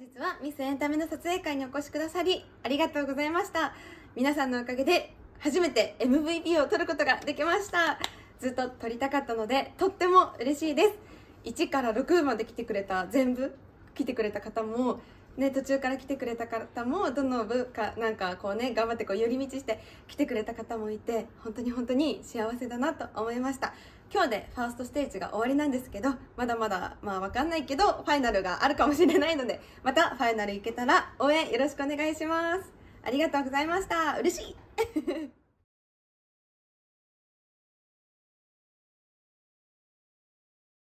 本日はミスエンタメの撮影会にお越しくださりありがとうございました皆さんのおかげで初めて MVP を取ることができましたずっと撮りたかったのでとっても嬉しいです1から6まで来てくれた全部来てくれた方もね、途中から来てくれた方もどの部かなんかこうね頑張ってこう寄り道して来てくれた方もいて本当に本当に幸せだなと思いました今日でファーストステージが終わりなんですけど、まだまだ、まあわかんないけど、ファイナルがあるかもしれないので、またファイナル行けたら応援よろしくお願いします。ありがとうございました。嬉しい